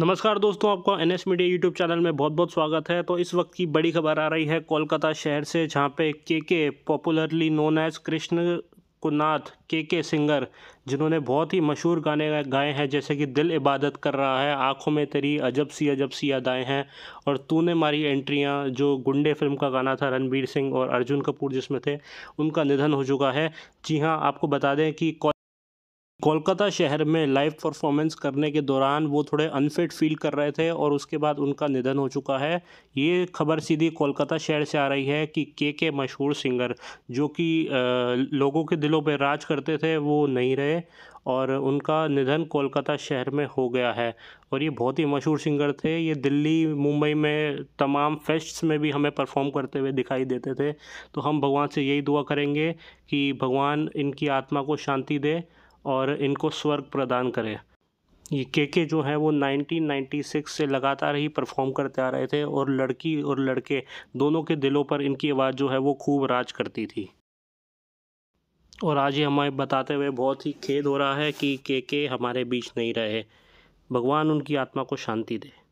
नमस्कार दोस्तों आपका N S media YouTube channel में बहुत बहुत स्वागत है तो इस वक्त की बड़ी खबर आ रही है कोलकाता शहर से जहाँ पे K K popularly known as Krishna Kunnath K K singer जिन्होंने बहुत ही मशहूर गाने गाए हैं जैसे कि दिल इबादत कर रहा है आंखों में तेरी अजब सी अजब सी अदाएँ हैं और तूने मारी एंट्रियाँ जो गुंडे फिल्म का गाना था रणबीर सिंह और अर्जुन कपूर जिसमें थे उनका निधन हो चुका है जी हाँ आपको बता दें कि कोलकाता शहर में लाइव परफॉर्मेंस करने के दौरान वो थोड़े अनफिट फील कर रहे थे और उसके बाद उनका निधन हो चुका है ये खबर सीधी कोलकाता शहर से आ रही है कि के के मशहूर सिंगर जो कि लोगों के दिलों पर राज करते थे वो नहीं रहे और उनका निधन कोलकाता शहर में हो गया है और ये बहुत ही मशहूर सिंगर थे ये दिल्ली मुंबई में तमाम फेस्ट्स में भी हमें परफॉर्म करते हुए दिखाई देते थे तो हम भगवान से यही दुआ करेंगे कि भगवान इनकी आत्मा को शांति दे और इनको स्वर्ग प्रदान करे ये के के जो है वो 1996 से लगातार ही परफॉर्म करते आ रहे थे और लड़की और लड़के दोनों के दिलों पर इनकी आवाज़ जो है वो खूब राज करती थी और आज ये हमें बताते हुए बहुत ही खेद हो रहा है कि के के हमारे बीच नहीं रहे भगवान उनकी आत्मा को शांति दे